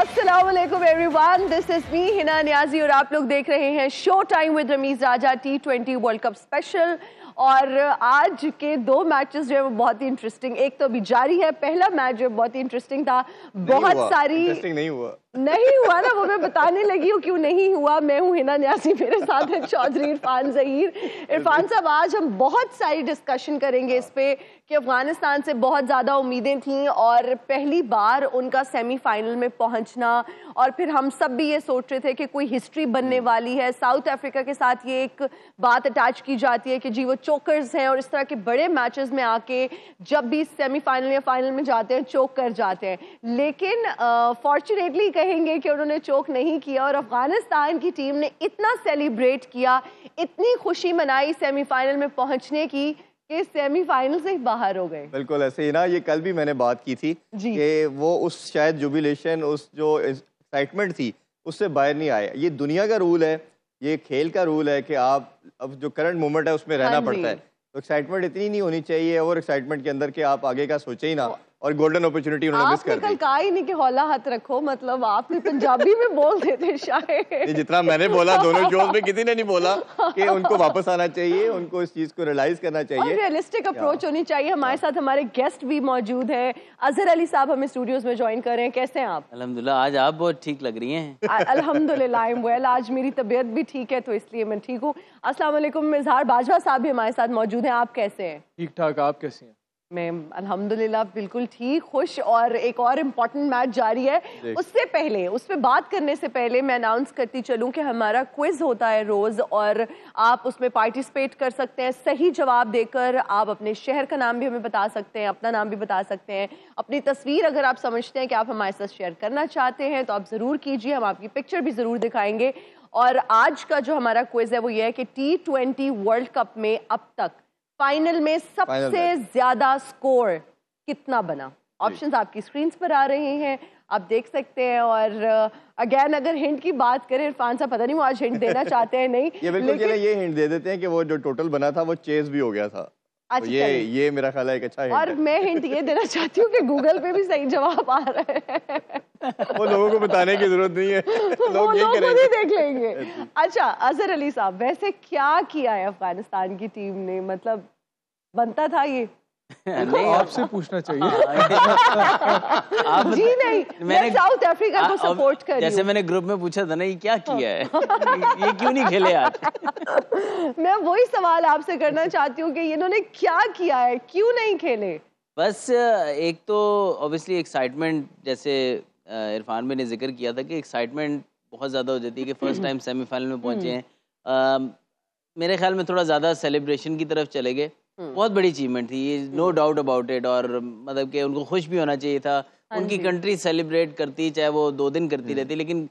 असलम वन this is me Hina Niazi और आप लोग देख रहे हैं show time with Rameez Raja T twenty world cup special और आज के दो मैचेस जो है वो बहुत ही इंटरेस्टिंग एक तो अभी जारी है पहला मैच जो बहुत ही इंटरेस्टिंग था बहुत सारी नहीं हुआ नहीं हुआ ना वो मैं बताने लगी हूँ क्यों नहीं हुआ मैं हूँ हिना न्यासी मेरे साथ है चौधरी इरफान जहीर इरफान साहब आज हम बहुत सारी डिस्कशन करेंगे इस पे कि अफगानिस्तान से बहुत ज़्यादा उम्मीदें थीं और पहली बार उनका सेमीफाइनल में पहुंचना और फिर हम सब भी ये सोच रहे थे कि कोई हिस्ट्री बनने हम्म। वाली है साउथ अफ्रीका के साथ ये एक बात अटैच की जाती है कि जी वो चोकर्स हैं और इस तरह के बड़े मैचेस में आके जब भी सेमीफाइनल या फाइनल में जाते हैं चोक कर जाते हैं लेकिन फॉर्चुनेटली कहेंगे कि उन्होंने चोक नहीं किया और अफगानिस्तान की टीम ने इतना सेलिब्रेट किया इतनी खुशी मनाई सेमीफाइनल में पहुंचने की कि सेमीफाइनल से बाहर हो गए बिल्कुल ऐसे ही ना ये कल भी मैंने बात की थी कि वो उस शायद जुबिलेशन उस जो एक्साइटमेंट थी उससे बाहर नहीं आया ये दुनिया का रूल है ये खेल का रूल है कि आप अब जो करंट मोमेंट है उसमें रहना हाँ पड़ता है तो एक्साइटमेंट इतनी नहीं होनी चाहिए और एक्साइटमेंट के अंदर कि आप आगे का सोचे ही ना और गोल्डन अपॉर्चुनिटी उन्होंने मिस कर दी। कहा ही नहीं कि हौला हाथ रखो मतलब आपने पंजाबी में बोल देते शायद जितना मैंने बोला दोनों शोज में किसी ने नहीं बोला कि उनको वापस आना चाहिए उनको इस चीज को रियलाइज करना चाहिए रियलिस्टिक अप्रोच होनी चाहिए हमारे साथ हमारे गेस्ट भी मौजूद है अजहर अली साहब हमें स्टूडियोज में ज्वाइन कर रहे हैं कैसे आप अलहमदुल्ला आज आप बहुत ठीक लग रही है अलहमदुल्ला वेल आज मेरी तबीयत भी ठीक है तो इसलिए मैं ठीक हूँ असला मिजहार बाजवा साहब भी हमारे साथ मौजूद है आप कैसे हैं ठीक ठाक आप कैसे हैं मैं अल्हम्दुलिल्लाह बिल्कुल ठीक खुश और एक और इम्पॉर्टेंट मैच जारी है उससे पहले उस पर बात करने से पहले मैं अनाउंस करती चलूं कि हमारा क्विज होता है रोज़ और आप उसमें पार्टिसिपेट कर सकते हैं सही जवाब देकर आप अपने शहर का नाम भी हमें बता सकते हैं अपना नाम भी बता सकते हैं अपनी तस्वीर अगर आप समझते हैं कि आप हमारे साथ शेयर करना चाहते हैं तो आप ज़रूर कीजिए हम आपकी पिक्चर भी ज़रूर दिखाएंगे और आज का जो हमारा क्विज़ है वो ये है कि टी वर्ल्ड कप में अब तक फाइनल में सबसे ज्यादा स्कोर कितना बना ऑप्शंस आपकी स्क्रीन पर आ रहे हैं आप देख सकते हैं और अगेन uh, अगर हिंट की बात करें इरफान साहब पता नहीं वो आज हिंट देना चाहते हैं नहीं ये बिल्कुल ये, ये हिंट दे देते हैं कि वो जो टोटल बना था वो चेस भी हो गया था तो अच्छा तो ये ये मेरा ख्याल है एक अच्छा और मैं हिंट ये देना चाहती हूँ कि गूगल पे भी सही जवाब आ रहा है वो लोगों को बताने की जरूरत नहीं है लोग ये ही देख लेंगे अच्छा अजहर अली साहब वैसे क्या किया है अफगानिस्तान की टीम ने मतलब बनता था ये नहीं आपसे पूछना हाँ। चाहिए आप जी नहीं मैंने साउथ अफ्रीका को सपोर्ट कर जैसे मैंने ग्रुप में पूछा था ना ये क्या किया है ये क्यों नहीं खेले आज मैं वही सवाल आपसे करना चाहती हूँ कि इन्होंने क्या किया है क्यों नहीं खेले बस एक तो ऑब्वियसली एक्साइटमेंट जैसे इरफान भाई ने जिक्र किया था कि एक्साइटमेंट बहुत ज़्यादा हो जाती है कि फ़र्स्ट टाइम सेमीफाइनल में पहुँचे हैं मेरे ख्याल में थोड़ा ज़्यादा सेलिब्रेशन की तरफ चले गए हम्म। बहुत बड़ी अचीवमेंट थी ये नो डाउट अबाउट इट और मतलब कि उनको खुश भी होना चाहिए था हाँ उनकी कंट्री सेलिब्रेट करती चाहे वो दो दिन करती हम्म। रहती लेकिन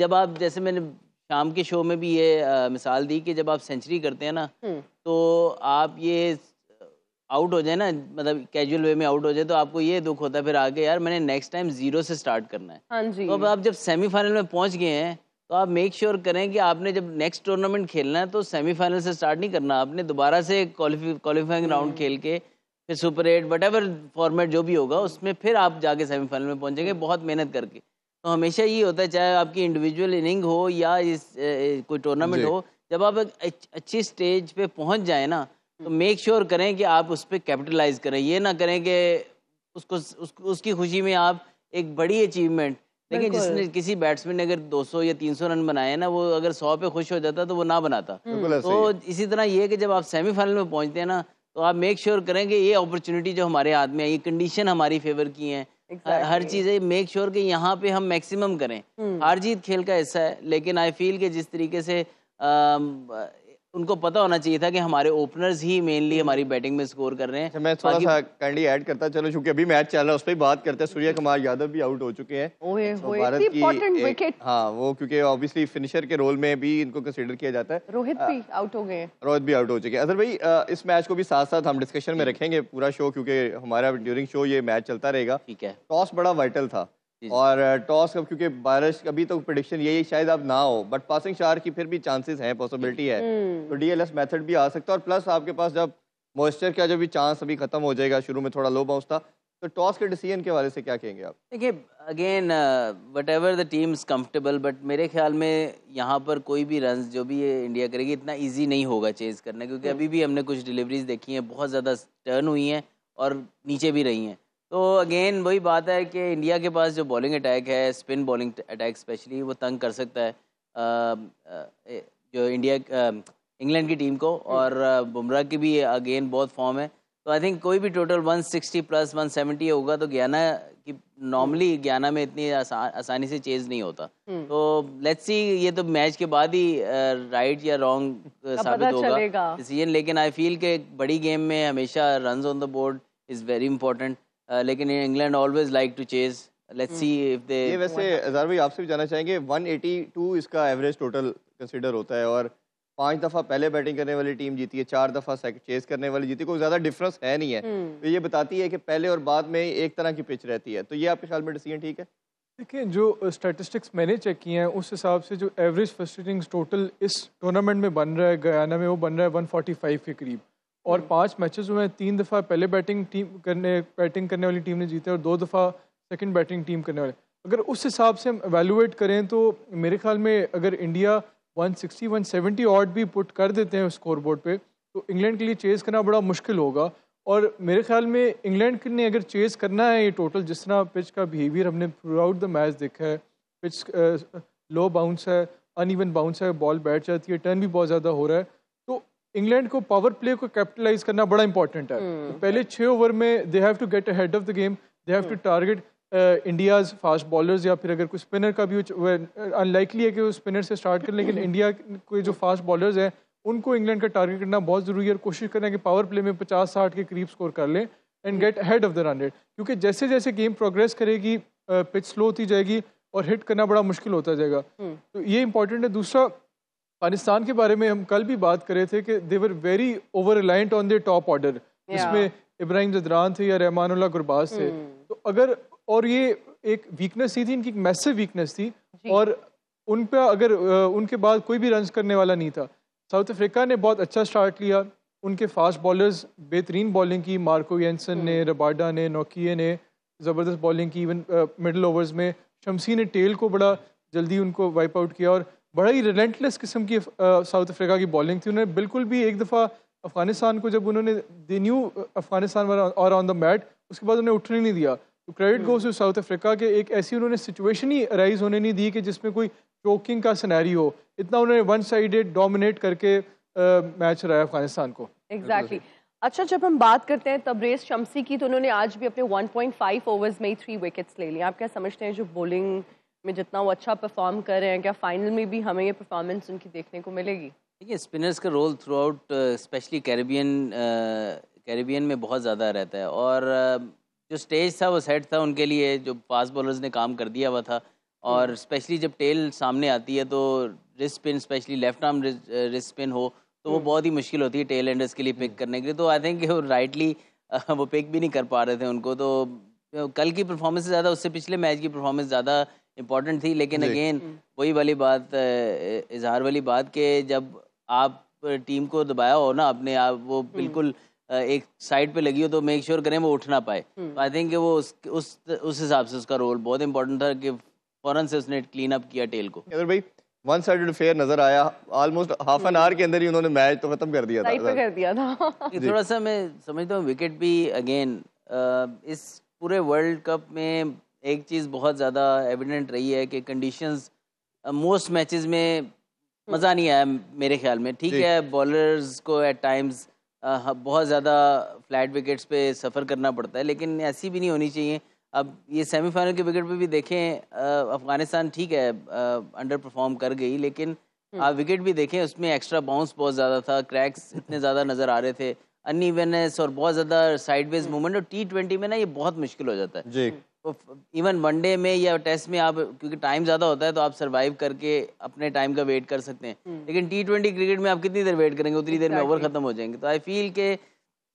जब आप जैसे मैंने शाम के शो में भी ये मिसाल दी कि जब आप सेंचुरी करते हैं ना हम्म। तो आप ये आउट हो जाए ना मतलब कैजुअल वे में आउट हो जाए तो आपको ये दुख होता है फिर आगे यार मैंने नेक्स्ट टाइम जीरो से स्टार्ट करना है हाँ जी। तो अब आप जब सेमीफाइनल में पहुंच गए हैं तो आप मेक श्योर sure करें कि आपने जब नेक्स्ट टूर्नामेंट खेलना है तो सेमीफाइनल से स्टार्ट नहीं करना आपने दोबारा से क्वालिफाइंग हम्म। राउंड खेल के फिर सुपर एट वट फॉर्मेट जो भी होगा उसमें फिर आप जाके सेमीफाइनल में पहुंचेंगे हम्म। बहुत मेहनत करके तो हमेशा ये होता है चाहे आपकी इंडिविजुअल इनिंग हो या इस कोई टूर्नामेंट हो जब आप एक अच्छी स्टेज पे पहुंच जाए ना तो मेक श्योर sure करें कि आप उस पर कैपिटलाइज करें ये ना करें कि उसको उस, उसकी खुशी में आप एक बड़ी अचीवमेंट लेकिन जिसने किसी बैट्समैन ने अगर 200 या 300 रन बनाए ना वो अगर 100 पे खुश हो जाता तो वो ना बनाता हम्म। तो इसी तरह ये कि जब आप सेमीफाइनल में पहुंचते हैं ना तो आप मेक श्योर sure करें कि ये अपॉर्चुनिटी जो हमारे हाथ में है ये कंडीशन हमारी फेवर की है exactly. हर है मेक श्योर कि यहाँ पे हम मैक्सिमम करें हार हम्म। जीत खेल का हिस्सा है लेकिन आई फील के जिस तरीके से आ, उनको पता होना चाहिए था कि हमारे ओपनर्स ही मेनली हमारी बैटिंग हम्म। में स्कोर कर रहे हैं अच्छा, मैं थोड़ा सा कैंडी ऐड करता चलो चूंकि अभी मैच चल रहा है उस पर बात करते हैं सूर्य कुमार यादव भी आउट हो चुके हैं भारत की हाँ वो क्योंकि ऑब्वियसली फिनिशर के रोल में भी इनको कंसिडर किया जाता है रोहित हाँ। भी आउट हो गए रोहित भी आउट हो चुके हैं अदर भाई इस मैच को भी साथ साथ हम डिस्कशन में रखेंगे पूरा शो क्योंकि हमारा ड्यूरिंग शो ये मैच चलता रहेगा ठीक है टॉस बड़ा वाइटल था और टॉस अब क्योंकि बारिश अभी तो प्रडिक्शन यही शायद अब ना हो बट पासिंग शार की फिर भी चांसेस हैं पॉसिबिलिटी है हम्म। तो डीएलएस मेथड भी आ सकता है और प्लस आपके पास जब मॉइस्चर का जब भी चांस अभी खत्म हो जाएगा शुरू में थोड़ा लो बाउंस था तो टॉस के डिसीजन के बारे से क्या कहेंगे आप देखिए again whatever the is comfortable but मेरे ख्याल में यहाँ पर कोई भी रन जो भी ये इंडिया करेगी इतना ईजी नहीं होगा चेज करना क्योंकि हम्म। अभी भी हमने कुछ डिलीवरीज देखी हैं बहुत ज़्यादा टर्न हुई हैं और नीचे भी रही हैं तो अगेन वही बात है कि इंडिया के पास जो बॉलिंग अटैक है स्पिन बॉलिंग अटैक स्पेशली वो तंग कर सकता है जो इंडिया इंग्लैंड की टीम को और बुमराह की भी अगेन बहुत फॉर्म है तो आई थिंक कोई भी टोटल 160 प्लस 170 होगा तो ग्याना की नॉर्मली ग्याना में इतनी आसा, आसानी से चेज नहीं होता हम्म। तो लेट्स सी ये तो मैच के बाद ही राइट या रॉन्ग साबित होगा डिसीजन लेकिन आई फील के बड़ी गेम में हमेशा run on the board is very important Uh, लेकिन England always like to chase let's see if they ये hmm. वैसे हजार भाई आपसे भी जानना चाहेंगे 182 इसका एवरेज टोटल कंसीडर होता है और पांच दफ़ा पहले बैटिंग करने वाली टीम जीती है चार दफ़ा चेज करने वाली जीती कोई ज़्यादा डिफरेंस है नहीं है hmm. तो ये बताती है कि पहले और बाद में एक तरह की पिच रहती है तो ये आपके ख्याल में डिसीजन ठीक है देखिए जो स्टैटिस्टिक्स मैंने चेक किए हैं उस हिसाब से जो एवरेज फर्स्ट इनिंग्स टोटल इस टूर्नामेंट में बन रहा है गयाना में वो बन रहा है 145 के करीब और पांच मैचेस हुए हैं तीन दफ़ा पहले बैटिंग टीम करने बैटिंग करने वाली टीम ने जीते और दो दफ़ा सेकंड बैटिंग टीम करने वाले अगर उस हिसाब से हम एवेलुएट करें तो मेरे ख्याल में अगर इंडिया 160 170 ऑट भी पुट कर देते हैं स्कोर बोर्ड पर तो इंग्लैंड के लिए चेज़ करना बड़ा मुश्किल होगा और मेरे ख्याल में इंग्लैंड ने अगर चेज़ करना है ये टोटल जिस तरह पिच का बिहेवियर हमने थ्रू आउट द मैच देखा है पिच लो बाउंस है अन बाउंस है बॉल बैठ जाती है टर्न भी बहुत ज़्यादा हो रहा है इंग्लैंड को पावर प्ले को कैपिटलाइज करना बड़ा इंपॉर्टेंट है हम्म। तो पहले छः ओवर में they have to get head of the game they have to target India's fast bowlers या फिर अगर कोई स्पिनर का भी अनलाइकली uh, है कि वो स्पिनर से स्टार्ट करें लेकिन इंडिया हम्म। के जो फास्ट बॉलर्स हैं उनको इंग्लैंड का टारगेट करना बहुत ज़रूरी है और कोशिश करना है कि पावर प्ले में पचास साठ के करीब स्कोर कर लें and get head of the run rate क्योंकि जैसे जैसे गेम प्रोग्रेस करेगी पिच uh, स्लो होती जाएगी और हिट करना बड़ा मुश्किल होता जाएगा हम्म। तो ये इंपॉर्टेंट है दूसरा पाकिस्तान के बारे में हम कल भी बात कर रहे थे कि they're very over reliant on the top order जिसमें इब्राहिम जदरान थे या रहमान गुरबाज थे hmm. तो अगर और ये एक वीकनेस थी इनकी एक मैसिव वीकनेस थी और उन पर अगर उनके बाद कोई भी रन करने वाला नहीं था साउथ अफ्रीका ने बहुत अच्छा स्टार्ट लिया उनके फास्ट बॉलर्स बेहतरीन बॉलिंग की मार्को यसन ने hmm. रबाडा ने नोकिए ने ज़बरदस्त बॉलिंग की इवन मिडल ओवर्स में शमसी ने टेल को बड़ा जल्दी उनको वाइप आउट किया और बड़ा ही रिलेंटलेस किस्म की साउथ अफ्रीका की बॉलिंग थी उन्होंने बिल्कुल भी एक दफ़ा अफगानिस्तान को जब उन्होंने दे न्यू अफगानिस्तान और ऑन द मैट उसके बाद उन्हें उठने नहीं दिया तो credit goes to South Africa के एक ऐसी उन्होंने सिचुएशन ही अराइज होने नहीं दी कि जिसमें कोई चोकिंग का सिनेरी हो इतना उन्होंने वन साइडेड डोमिनेट करके आ, मैच रहा है अफगानिस्तान को एग्जैक्टली exactly. अच्छा जब हम बात करते हैं तबरेज शमसी की तो उन्होंने आज भी अपने 1.5 ओवर्स में ही थ्री विकेट्स ले लिए आप क्या समझते हैं जो बॉलिंग में जितना वो अच्छा परफॉर्म कर रहे हैं क्या फाइनल में भी हमें ये परफॉर्मेंस उनकी देखने को मिलेगी देखिए स्पिनर्स का role throughout specially Caribbean Caribbean में बहुत ज़्यादा रहता है और uh, जो स्टेज था वो सेट था उनके लिए जो फास्ट बॉलर्स ने काम कर दिया हुआ था और स्पेशली हम्म। जब टेल सामने आती है तो wrist spin specially left arm wrist spin हो तो वो हम्म। बहुत ही मुश्किल होती है टेल एंडर्स के लिए पिक हम्म। करने के लिए तो आई थिंक वो राइटली uh, वो पिक भी नहीं कर पा रहे थे उनको तो uh, कल की परफॉर्मेंस ज़्यादा उससे पिछले मैच की परफॉर्मेंस ज़्यादा इम्पोर्टेंट थी लेकिन अगेन हम्म। वही वाली बात इजहार वाली बात के जब आप टीम को दबाया हो ना अपने आप वो हम्म। बिल्कुल एक साइड पे लगी हो तो मेक श्योर sure करें वो उठ ना पाए आई हम्म। थिंक वो उस उस उस हिसाब से उसका रोल बहुत इंपॉर्टेंट था कि फौरन से उसने क्लीन अप किया टेल को भाई वन साइडेड फेयर नजर आया ऑलमोस्ट हाफ एन आवर के अंदर ही उन्होंने मैच तो खत्म कर दिया था पे कर दिया था थोड़ा सा मैं समझता हूँ विकेट भी अगेन इस पूरे वर्ल्ड कप में एक चीज़ बहुत ज़्यादा एविडेंट रही है कि कंडीशंस मोस्ट मैचेस में मज़ा नहीं आया मेरे ख्याल में ठीक है बॉलर्स को एट टाइम्स uh, बहुत ज़्यादा फ्लैट विकेट्स पे सफ़र करना पड़ता है लेकिन ऐसी भी नहीं होनी चाहिए अब ये सेमीफाइनल के विकेट पे भी देखें uh, अफ़गानिस्तान ठीक है अंडर uh, परफॉर्म कर गई लेकिन हम्म। आप विकेट भी देखें उसमें एक्स्ट्रा बाउंस बहुत ज़्यादा था क्रैक्स इतने ज़्यादा नज़र आ रहे थे अनइवननेस और बहुत ज़्यादा साइडवेज मूवमेंट हम्म। और टी ट्वेंटी में ना ये बहुत मुश्किल हो जाता है इवन तो वनडे में या टेस्ट में आप क्योंकि टाइम ज़्यादा होता है तो आप सर्वाइव करके अपने टाइम का वेट कर सकते हैं हम्म। लेकिन टी ट्वेंटी क्रिकेट में आप कितनी देर वेट करेंगे उतनी देर में ओवर खत्म हो जाएंगे तो आई फील के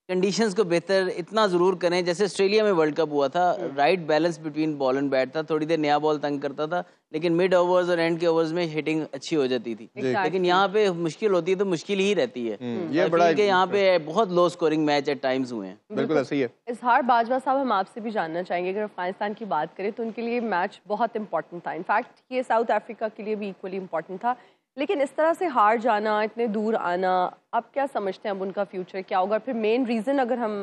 कंडीशंस को बेहतर इतना ज़रूर करें जैसे ऑस्ट्रेलिया में वर्ल्ड कप हुआ था right balance between ball and bat था थोड़ी देर नया बॉल तंग करता था लेकिन मिड ओवर्स और एंड के ओवर्स में हिटिंग अच्छी हो जाती थी लेकिन यहाँ पे मुश्किल होती है तो मुश्किल ही रहती है हम्म, ये बड़ा यहाँ पे बहुत low scoring match at times हुए हैं बिल्कुल ऐसे है इसहार बाजवा साहब हम आपसे भी जानना चाहेंगे अगर अफगानिस्तान की बात करें तो उनके लिए मैच बहुत इंपॉर्टेंट था इनफैक्ट ये साउथ अफ्रीका के लिए भी इक्वली इंपॉर्टेंट था लेकिन इस तरह से हार जाना इतने दूर आना आप क्या समझते हैं अब उनका फ्यूचर क्या होगा फिर मेन रीज़न अगर हम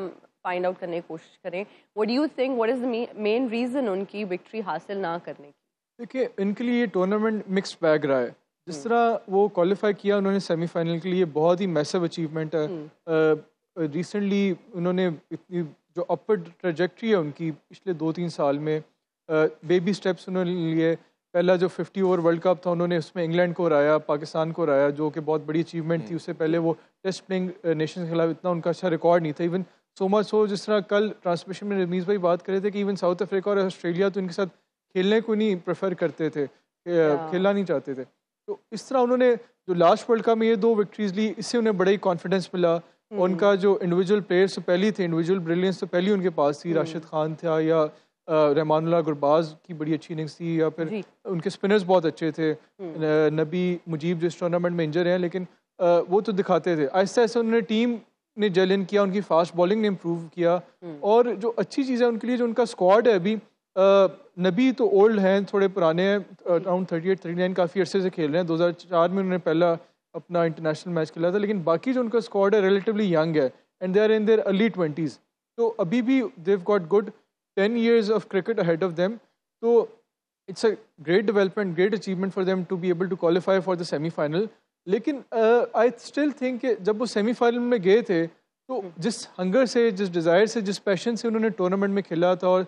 फाइंड आउट करने की कोशिश करें what you think what is main reason उनकी विक्ट्री हासिल ना करने की देखिए इनके लिए टूर्नामेंट मिक्स बैग रहा है जिस हम्म। तरह वो क्वालिफाई किया उन्होंने सेमीफाइनल के लिए बहुत ही मैसिव अचीवमेंट है रिसेंटली हम्म। उन्होंने इतनी जो अपर ट्रेजेक्ट्री है उनकी पिछले दो तीन साल में बेबी स्टेप्स उन्होंने लिए पहला जो 50 ओवर वर्ल्ड कप था उन्होंने उसमें इंग्लैंड को हराया पाकिस्तान को हराया जो कि बहुत बड़ी अचीवमेंट थी हम्म। उससे पहले वो टेस्ट प्लेइंग नेशन के खिलाफ इतना उनका अच्छा रिकॉर्ड नहीं था इवन सो मच सो जिस तरह कल ट्रांसमिशन में रमीज़ भाई बात कर रहे थे कि इवन साउथ अफ्रीका और ऑस्ट्रेलिया तो इनके साथ खेलने को नहीं प्रेफर करते थे uh, खेलना नहीं चाहते थे तो इस तरह उन्होंने जो लास्ट वर्ल्ड कप में ये दो विक्ट्रीज ली इससे उन्हें बड़ा ही कॉन्फिडेंस मिला हम्म। उनका जो इंडिविजुअल प्लेयर्स तो पहले थे इंडिविजुअल ब्रिलियंस तो पहली उनके पास थी हम्म। राशिद खान था या रहमान गुरबाज की बड़ी अच्छी इनिंग्स थी या फिर उनके स्पिनर्स बहुत अच्छे थे हम्म। नबी मुजीब जिस टूर्नामेंट में इंजर हैं लेकिन वो तो दिखाते थे ऐसे ऐसे उन्होंने टीम ने जेल इन किया उनकी फास्ट बॉलिंग ने इम्प्रूव किया हम्म। और जो अच्छी चीज़ है उनके लिए जो उनका स्क्वाड है अभी नबी तो ओल्ड हैं थोड़े पुराने हैं around thirty eight thirty nine काफ़ी अरसे से खेल रहे हैं दो हज़ार चार में उन्होंने पहला अपना इंटरनेशनल मैच खेला था लेकिन बाकी जो उनका स्क्वाड है रिलेटिवली यंग है and they are in their early twenties तो अभी भी they've got good ten years of cricket ahead of them तो it's a great development great achievement for them to be able to qualify for the semi final लेकिन I still think जब वो semifinal में गए थे तो जिस hunger से जिस डिज़ायर से जिस पैशन से उन्होंने टूर्नामेंट में खेला था और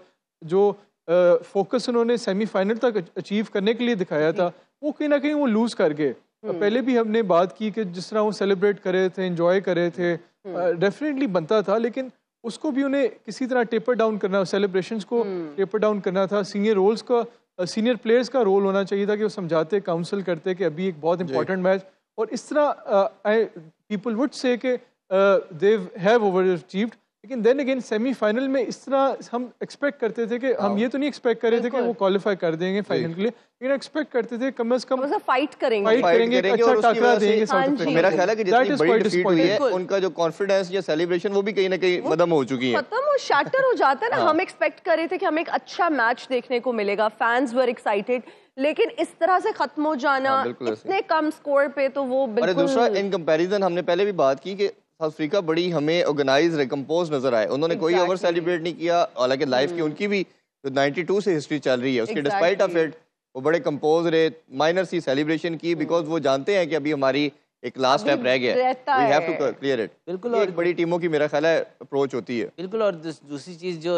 जो फोकस uh, उन्होंने सेमीफाइनल तक अचीव करने के लिए दिखाया था वो कहीं ना कहीं वो लूज़ कर गए हम्म। पहले भी हमने बात की कि जिस तरह वो सेलिब्रेट कर रहे थे इंजॉय कर रहे थे डेफिनेटली uh, हम्म। बनता था लेकिन उसको भी उन्हें किसी तरह टेपर डाउन करना सेलिब्रेशंस को टेपर हम्म। डाउन करना था सीनियर रोल्स का सीनियर प्लेयर्स का रोल होना चाहिए था कि वो समझाते काउंसिल करते कि अभी एक बहुत इंपॉर्टेंट मैच और इस तरह people would say they have over achieved लेकिन देन अगेन सेमीफाइनल में इस तरह हम एक्सपेक्ट करते थे कि हम हाँ। ये तो नहीं एक्सपेक्ट कर रहे थे कि वो क्वालिफाई कर देंगे फाइनल के लिए लेकिन एक्सपेक्ट करते थे कम से कम फाइट करेंगे फाइट करेंगे, अच्छा टकरा देंगे हाँ साउथ मेरा ख्याल है कि जितनी बड़ी डिफीट हुई है उनका जो कॉन्फिडेंस या सेलिब्रेशन वो भी कहीं ना कहीं खत्म हो चुकी है खत्म वो शैटर हो जाता है ना हाँ। हम एक्सपेक्ट कर रहे थे कि हमें एक अच्छा मैच देखने को मिलेगा फैंस वर एक्साइटेड लेकिन इस तरह से खत्म हो जाना इतने कम स्कोर पे तो वो बिल्कुल दूसरा इन कंपैरिजन हमने पहले भी बात की कि साउथ अफ्रीका बड़ी हमें ऑर्गेनाइज रिकम्पोज नजर आए उन्होंने exactly. कोई ओवर सेलिब्रेट नहीं किया हालांकि लाइफ की hmm. उनकी भी जो 92 से हिस्ट्री चल रही है उसके डिस्पाइट ऑफ इट वो बड़े कंपोज रहे माइनर सी सेलिब्रेशन की बिकॉज hmm. वो जानते हैं कि अभी हमारी एक लास्ट स्टेप रह गया we have to clear it बिल्कुल और बड़ी टीमों की मेरा ख्याल है अप्रोच होती है बिल्कुल और दूसरी चीज़ जो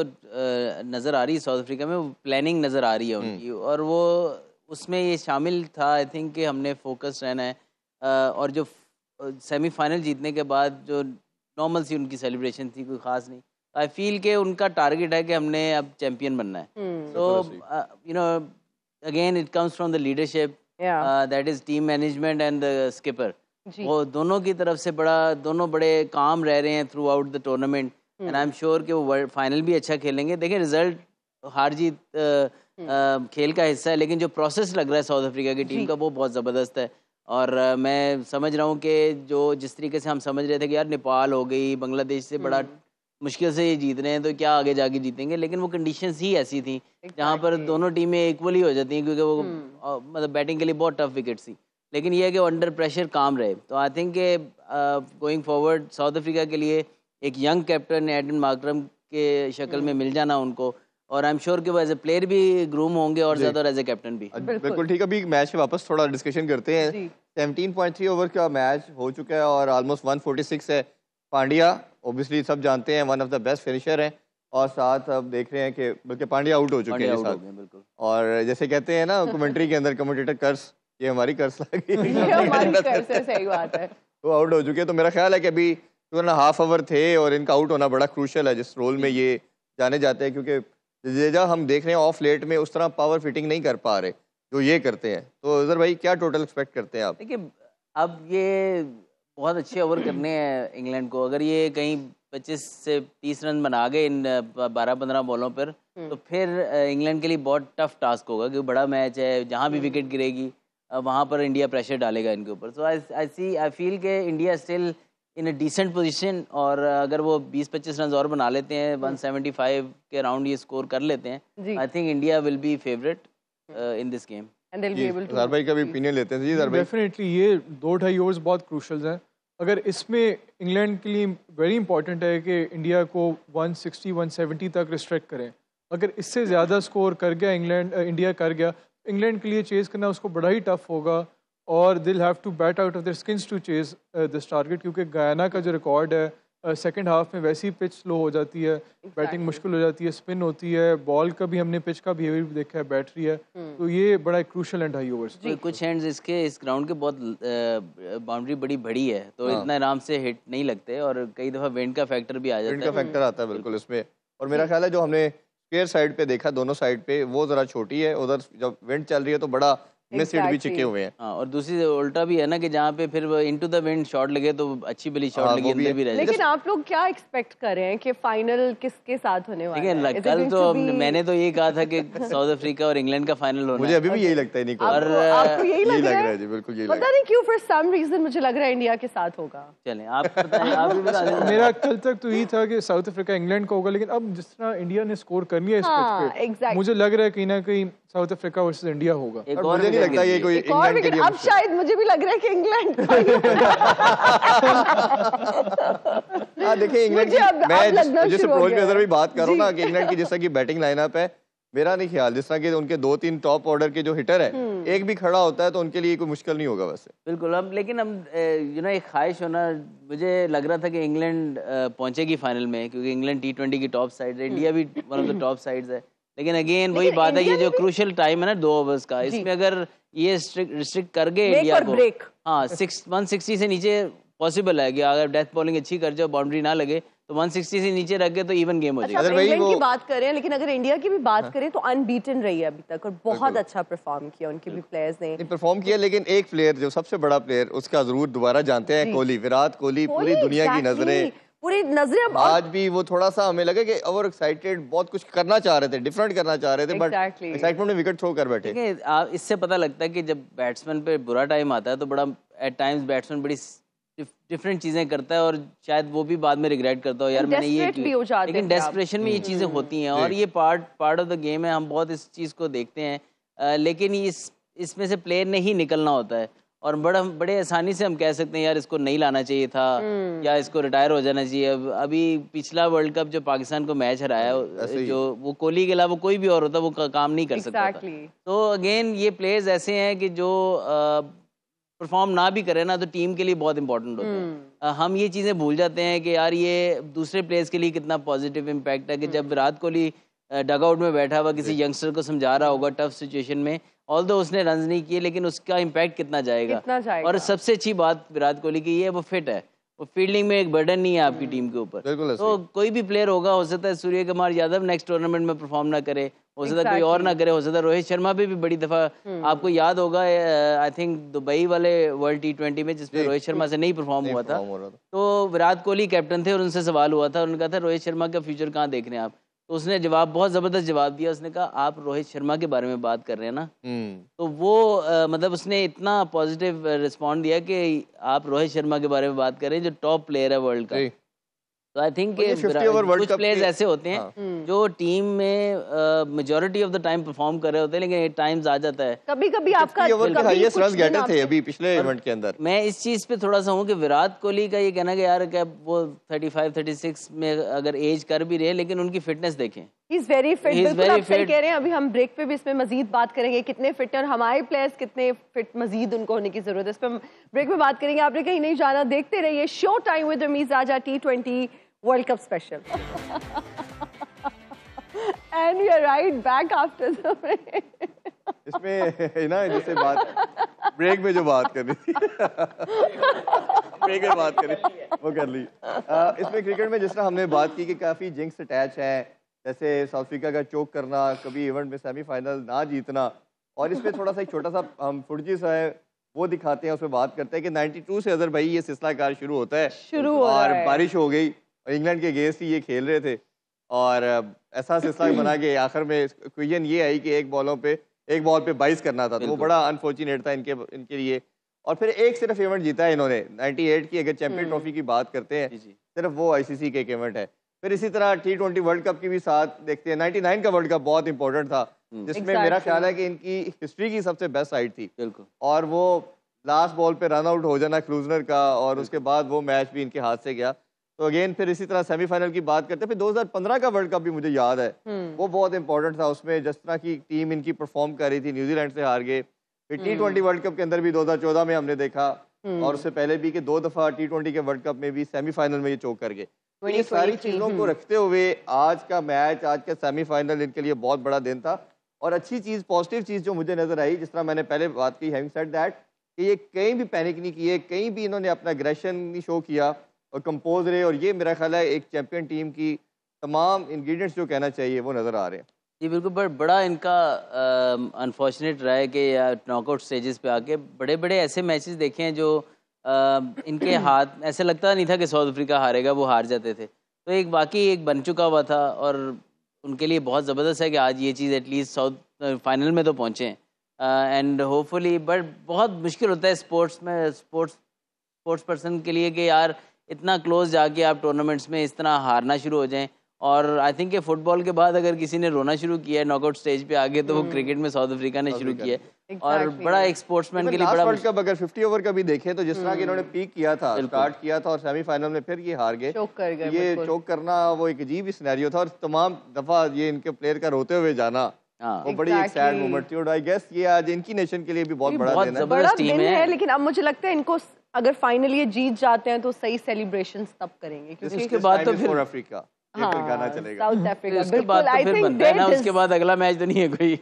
नज़र आ रही है साउथ अफ्रीका में वो प्लानिंग नज़र आ रही है उनकी hmm. और वो उसमें ये शामिल था आई थिंक कि हमने फोकस रहना है और जो सेमीफाइनल जीतने के बाद जो नॉर्मल सी उनकी सेलिब्रेशन थी कोई ख़ास नहीं आई फील के उनका टारगेट है कि हमने अब चैंपियन बनना है so you know again it comes from the leadership that is team management and the skipper वो दोनों की तरफ से बड़ा दोनों बड़े काम रह रहे हैं throughout the tournament and I am sure कि वो वर्ल्ड फाइनल भी अच्छा खेलेंगे देखें रिजल्ट हार जीत uh, हम्म। uh, खेल का हिस्सा है लेकिन जो प्रोसेस लग रहा है साउथ अफ्रीका की टीम का वो बहुत ज़बरदस्त है और मैं समझ रहा हूँ कि जो जिस तरीके से हम समझ रहे थे कि यार नेपाल हो गई बांग्लादेश से बड़ा हम्म। मुश्किल से ये जीत रहे हैं तो क्या आगे जाके जीतेंगे लेकिन वो कंडीशंस ही ऐसी थी जहाँ पर दोनों टीमें इक्वली हो जाती हैं क्योंकि वो हम्म। मतलब बैटिंग के लिए बहुत टफ विकेट थी लेकिन ये है कि अंडर प्रेशर काम रहे तो आई थिंक के गोइंग फॉरवर्ड साउथ अफ्रीका के लिए एक यंग कैप्टन एडन मार्क्रम के शक्ल में हम्म। मिल जाना उनको और आई एम श्योर कि वो एज ए प्लेयर भी ग्रूम होंगे और ज्यादा एज ए कैप्टन भी बिल्कुल ठीक है अभी मैच में वापस थोड़ा डिस्कशन करते हैं सेवनटीन पॉइंट थ्री ओवर का मैच हो चुका है और ऑलमोस्ट सिक्स है पांड्या ओबियसली सब जानते हैं one of the best finisher हैं और साथ अब देख रहे हैं कि बल्कि पांड्या आउट हो चुके हैं बिल्कुल और जैसे कहते हैं ना कमेंट्री के अंदर कमेंटेटर कर्स ये हमारी कर्स लगी सही आउट हो चुके हैं तो मेरा ख्याल है कि अभी टू एंड हाफ आवर थे और इनका आउट होना बड़ा क्रूशल है जिस रोल में ये जाने जाते हैं क्योंकि जेजा हम देख रहे हैं ऑफ लेट में उस तरह पावर फिटिंग नहीं कर पा रहे जो ये करते हैं तो इधर भाई क्या टोटल एक्सपेक्ट करते हैं आप देखिए अब ये बहुत अच्छे ओवर करने हैं इंग्लैंड को अगर ये कहीं पच्चीस से तीस रन बना गए इन बारह पंद्रह बॉलों पर हम्म। तो फिर इंग्लैंड के लिए बहुत टफ टास्क होगा क्योंकि बड़ा मैच है जहाँ भी विकेट हम्म। गिरेगी वहाँ पर इंडिया प्रेशर डालेगा इनके ऊपर so I I see I feel के India still in a decent position और अगर वो 20-25 रन और बना लेते हैं 175 हम्म। के अराउंड ये स्कोर कर लेते हैं I think India will be favourite in this game and they will be able to भाई का भी ओपिनियन लेते हैं जी भाई. डेफिनेटली ये दो ढाई ओवर्स बहुत क्रूशियल्स हैं. अगर इसमें इंग्लैंड के लिए वेरी इंपॉर्टेंट है कि इंडिया को 160 170 तक रिस्ट्रिक्ट करें अगर इससे ज़्यादा स्कोर कर गया इंग्लैंड इंडिया uh, कर गया इंग्लैंड के लिए चेज़ करना उसको बड़ा ही टफ होगा और they'll have to bat out of their skins to chase this target क्योंकि गायना का जो रिकॉर्ड है सेकेंड हाफ में वैसी ही पिच स्लो हो जाती है exactly. बैटिंग मुश्किल हो जाती है स्पिन होती है बॉल का भी हमने पिच का बिहेवियर भी देखा है बैटरी है hmm. तो ये बड़ा क्रूशल एंड हाई ओवर्स कुछ हैंड्स इसके इस ग्राउंड के बहुत बाउंड्री बड़ी बड़ी है तो हाँ. इतना आराम से हिट नहीं लगते और कई दफ़ा विंड का फैक्टर भी आ जाता है का फैक्टर आता है बिल्कुल इसमें और मेरा हम्म। ख्याल है जो हमने स्क्वेयर साइड पे देखा दोनों साइड पे वो ज़रा छोटी है उधर जब विंड चल रही है तो बड़ा में सीट भी चिके हुए हैं हाँ, और दूसरी उल्टा भी है ना कि जहाँ पे फिर इनटू द विंड शॉट लगे तो अच्छी बली शॉट हाँ, लगी भी लेकिन आप लोग क्या एक्सपेक्ट कर रहे हैं कि फाइनल किसके साथ होने वाला है कल तो मैंने तो ये कहा था कि साउथ अफ्रीका और इंग्लैंड का फाइनल होना मुझे अभी भी यही लगता है निको और यही लग रहा है जी बिल्कुल यही पता नहीं क्यों फॉर सम रीजन मुझे लग रहा है इंडिया के साथ होगा चले आप मेरा कल तक तो यही था कि साउथ अफ्रीका इंग्लैंड का होगा लेकिन अब जिस तरह इंडिया ने स्कोर कर लिया हाँ, मुझे लग रहा है कहीं ना कहीं साउथ अफ्रीका वर्सेस इंडिया होगा एक और लगता ये कोई इंग्लैंड के लिए अब शायद मुझे भी लग रहा है कि इंग्लैंड हाँ देखिए इंग्लैंड की मैं जैसे प्रोज नजर भी बात करूँ ना कि इंग्लैंड की जैसा की बैटिंग लाइनअप है मेरा नहीं ख्याल जिस तरह के उनके दो तीन टॉप ऑर्डर के जो हिटर है हम्म। एक भी खड़ा होता है तो उनके लिए कोई मुश्किल नहीं होगा वैसे बिल्कुल हम लेकिन हम यू नो एक ख्वाहिश होना मुझे लग रहा था कि इंग्लैंड पहुंचेगी फाइनल में क्योंकि इंग्लैंड टी ट्वेंटी की टॉप साइड है इंडिया भी one of the top sides है लेकिन अगेन वही बात है ये जो क्रूशल टाइम है ना दो ओवर्स का इसमें अगर ये रिस्ट्रिक्ट कर गए इंडिया को हाँ सिक्स वन सिक्सटी से नीचे पॉसिबल है कि अगर डेथ बॉलिंग अच्छी कर जाओ बाउंड्री ना लगे तो 160 से नीचे रख गए तो इवन गेम हो अच्छा, जाएगा अच्छा, इंग्लैंड की बात करें लेकिन अगर इंडिया की भी बात हाँ। करें तो अनबीटन रही है अभी तक और बहुत अच्छा परफॉर्म किया उनके भी प्लेयर्स ने परफॉर्म किया लेकिन एक प्लेयर जो सबसे बड़ा प्लेयर उसका जरूर दोबारा जानते हैं कोहली विराट कोहली पूरी दुनिया की नजरें पूरी नजरें अब आज भी वो थोड़ा सा हमें लगे कि ओवर एक्साइटेड बहुत कुछ करना चाह रहे थे डिफरेंट करना चाह रहे थे बट exactly. एक्साइटमेंट में विकेट थ्रो कर बैठे इससे पता लगता है कि जब बैट्समैन पे बुरा टाइम आता है तो बड़ा एट टाइम्स बैट्समैन बड़ी डिफरेंट चीजें करता है और शायद वो भी बाद में रिग्रेट करता हो यार मैंने ये भी हो जाते लेकिन डेस्परेशन में ये हम्म। चीजें होती हैं और ये part part of the game है हम बहुत इस चीज को देखते हैं लेकिन इस इसमें से प्लेयर ने ही निकलना होता है और बड़ा बड़े आसानी से हम कह सकते हैं यार इसको नहीं लाना चाहिए था हम्म। या इसको रिटायर हो जाना चाहिए अब अभी पिछला वर्ल्ड कप जो पाकिस्तान को मैच हराया हाँ, जो वो कोहली के अलावा कोई भी और होता वो काम नहीं कर सकता exactly. था तो अगेन ये प्लेयर्स ऐसे हैं कि जो परफॉर्म ना भी करें ना तो टीम के लिए बहुत इंपॉर्टेंट होता है हम ये चीज़ें भूल जाते हैं कि यार ये दूसरे प्लेयर्स के लिए कितना पॉजिटिव इम्पैक्ट है कि हम्म। जब विराट कोहली डगआउट में बैठा हुआ किसी यंगस्टर को समझा रहा होगा टफ सिचुएशन में ऑल दो उसने रन नहीं किए लेकिन उसका इम्पैक्ट कितना जाएगा कितना जाएगा और सबसे अच्छी बात विराट कोहली की ये वो फिट है वो फील्डिंग में एक बर्डन नहीं है आपकी टीम के ऊपर तो कोई भी प्लेयर होगा हो सकता है सूर्य कुमार यादव नेक्स्ट टूर्नामेंट में परफॉर्म ना करे हो सकता है कोई और ना करे हो सकता है रोहित शर्मा भी, भी बड़ी दफा हम्म। आपको याद होगा आई थिंक दुबई वाले वर्ल्ड टी ट्वेंटी में जिसमें रोहित शर्मा से नहीं परफॉर्म हुआ था तो विराट कोहली कैप्टन थे और उनसे सवाल हुआ था उनका था रोहित शर्मा का फ्यूचर कहाँ देख रहे हैं आप तो उसने जवाब बहुत ज़बरदस्त जवाब दिया उसने कहा आप रोहित शर्मा के बारे में बात कर रहे हैं ना हम्म। तो वो आ, मतलब उसने इतना पॉजिटिव रिस्पॉन्ड दिया कि आप रोहित शर्मा के बारे में बात कर रहे हैं जो टॉप प्लेयर है वर्ल्ड का तो आई थिंक कुछ प्लेयर्स ऐसे होते हैं हाँ। hmm. जो टीम में majority of the time perform कर रहे होते हैं लेकिन एट टाइम्स आ जाता है कभी कभी आपका ओवर रन गेटर थे अभी पिछले इवेंट के अंदर मैं इस चीज पे थोड़ा सा हूँ कि विराट कोहली का ये कहना कि यार क्या वो 35 36 में अगर एज कर भी रहे लेकिन उनकी फिटनेस देखें इज वेरी फिट बिल्कुल आप सही कह रहे हैं अभी हम ब्रेक पे भी इसमें मजीद बात करेंगे कितने फिट और हमारे प्लेयर्स कितने फिट मजीद उनको होने की जरूरत है इस पर हम ब्रेक में बात करेंगे आपने कहीं नहीं जाना देखते रहिए show time with Ramiz Raja T twenty World Cup special. and we are right back after the break. इसमें ना जैसे बात ब्रेक में जो बात करनी थी ब्रेक में बात करी वो कर ली इसमें क्रिकेट में जिस तरह हमने बात की कि काफ़ी जिंक्स अटैच है जैसे साउथ अफ्रीका का चोक करना कभी इवेंट में सेमीफाइनल ना जीतना और इसमें थोड़ा सा एक छोटा सा हम फुर्जी सा है वो दिखाते हैं उसमें बात करते हैं कि 92 से अगर भाई ये सिलसिलाकार शुरू होता है शुरू और बारिश हो गई और इंग्लैंड के गेस ही ये खेल रहे थे और ऐसा सिलसिला बना के आखिर में क्वेश्चन ये आई कि एक बॉलों पे एक बॉल पे बाइस करना था तो वो बड़ा अनफॉर्चुनेट था इनके इनके लिए और फिर एक सिर्फ इवेंट जीता है इन्होंने 98 की अगर चैंपियन ट्रॉफी हम्म। की बात करते हैं सिर्फ वो आईसीसी के एक इवेंट है फिर इसी तरह टी ट्वेंटी वर्ल्ड कप की भी साथ देखते हैं नाइन का वर्ल्ड कप बहुत इंपॉर्टेंट था हम्म। जिसमें मेरा ख्याल है कि इनकी हिस्ट्री की सबसे बेस्ट साइड थी और वो लास्ट बॉल पे रन आउट हो जाना क्लूजनर का और उसके बाद वो मैच भी इनके हाथ से गया तो अगेन फिर इसी तरह सेमीफाइनल की बात करते हैं फिर 2015 का वर्ल्ड कप भी मुझे याद है हम्म। वो बहुत इंपॉर्टेंट था उसमें जिस तरह की टीम इनकी परफॉर्म कर रही थी न्यूजीलैंड से हार गए फिर टी ट्वेंटी वर्ल्ड कप के अंदर भी 2014 में हमने देखा हम्म। और उससे पहले भी कि दो दफ़ा टी ट्वेंटी के वर्ल्ड कप में भी सेमीफाइनल में ये चौक कर गए तो ये सारी चीज़ों को हम्म। रखते हुए आज का मैच आज का सेमीफाइनल इनके लिए बहुत बड़ा दिन था और अच्छी चीज़ पॉजिटिव चीज़ जो मुझे नज़र आई जिस तरह मैंने पहले बात की हैविंग सेट दैट कि ये कहीं भी पैनिक नहीं किए कहीं भी इन्होंने अपना एग्रेशन नहीं शो किया और कंपोज रहे और ये मेरा ख्याल है एक चैम्पियन टीम की तमाम इंग्रेडिएंट्स जो कहना चाहिए वो नज़र आ रहे हैं जी बिल्कुल बट बड़ा इनका अनफॉर्चुनेट रहा है कि नॉकआउट स्टेजेस पे आके बड़े बड़े ऐसे मैचेस देखे हैं जो आ, इनके हाथ ऐसे लगता नहीं था कि साउथ अफ्रीका हारेगा वो हार जाते थे तो एक बाकी एक बन चुका हुआ था और उनके लिए बहुत ज़बरदस्त है कि आज ये चीज़ एटलीस्ट साउथ फाइनल में तो पहुँचे एंड होपफुली बट बहुत मुश्किल होता है स्पोर्ट्स में स्पोर्ट्स स्पोर्ट्स पर्सन के लिए कि यार इतना क्लोज जाके आप टूर्नामेंट्स में इस तरह हारना शुरू हो जाएं और आई थिंक फुटबॉल के बाद अगर किसी ने रोना शुरू किया है नॉकआउट स्टेज पे आगे तो वो क्रिकेट हम्म। में साउथ अफ्रीका ने शुरू किया है और बड़ा एक स्पोर्ट्समैन मतलब के लिए बड़ा कप अगर 50 ओवर का भी देखें तो जिस तरह की हम्म। इन्होंने पीक किया था स्टार्ट किया था और सेमीफाइनल में फिर ये हार गए ये चौक करना वो एक अजीब स्नैरियो था और तमाम दफा ये इनके प्लेयर का रोते हुए जाना हाँ। वो बड़ी एक सैड मोमेंट थी और आई गेस ये आज इनकी नेशन के लिए भी बहुत बड़ा दिन है लेकिन अब मुझे लगता है इनको अगर फाइनली ये जीत जाते हैं तो सही सेलिब्रेशन तब करेंगे क्योंकि तो हाँ, तो उसके बाद तो फिर अफ्रीका हाँ, साउथ अफ्रीका उसके बाद अगला मैच तो नहीं है कोई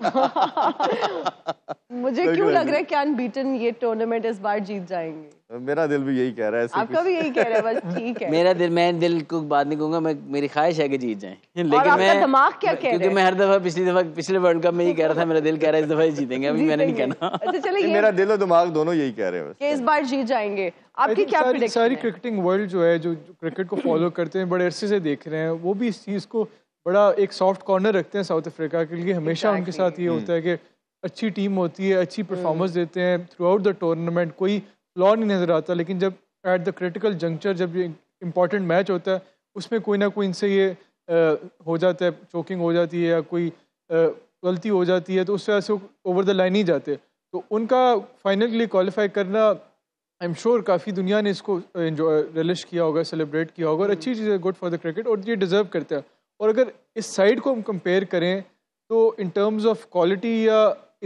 मुझे क्यों लग रहा है कि अनबीटन ये टूर्नामेंट इस बार जीत जाएंगे मेरा दिल भी यही कह रहा है आपका भी यही कह रहा है बस ठीक है मेरा दिल मैं दिल को बात नहीं कहूंगा मैं मेरी ख्वाहिश है कि जीत जाए लेकिन मैं दिमाग क्या कह क्योंकि मैं हर दफा पिछली दफा पिछले वर्ल्ड कप में यही कह रहा था मेरा दिल कह रहा है इस दफा जीतेंगे अभी मैंने नहीं कहना अच्छा चलिए मेरा दिल और दिमाग दोनों यही कह रहे हैं इस बार जीत जाएंगे आपकी क्या प्रेडिक्शन सारी क्रिकेटिंग वर्ल्ड जो है जो क्रिकेट को फॉलो करते हैं बड़े अरसे से देख रहे हैं वो भी इस चीज को बड़ा एक सॉफ्ट कॉर्नर रखते हैं साउथ अफ्रीका के लिए हमेशा उनके साथ ये होता है हम्म। कि अच्छी टीम होती है अच्छी परफॉर्मेंस देते हैं थ्रू आउट द टूर्नामेंट कोई लॉ नहीं नज़र आता लेकिन जब एट द क्रिटिकल जंक्चर जब ये इंपॉर्टेंट मैच होता है उसमें कोई ना कोई इनसे ये आ, हो जाता है चोकिंग हो जाती है या कोई गलती हो जाती है तो उससे ऐसे ओवर द लाइन ही जाते तो उनका फाइनल के लिए क्वालिफाई करना आई एम श्योर काफ़ी दुनिया ने इसको रिलिश किया होगा सेलिब्रेट किया होगा और अच्छी चीज़ है गुड फॉर द क्रिकेट और ये डिज़र्व करते हैं और अगर इस साइड को हम कंपेयर करें तो इन टर्म्स ऑफ क्वालिटी या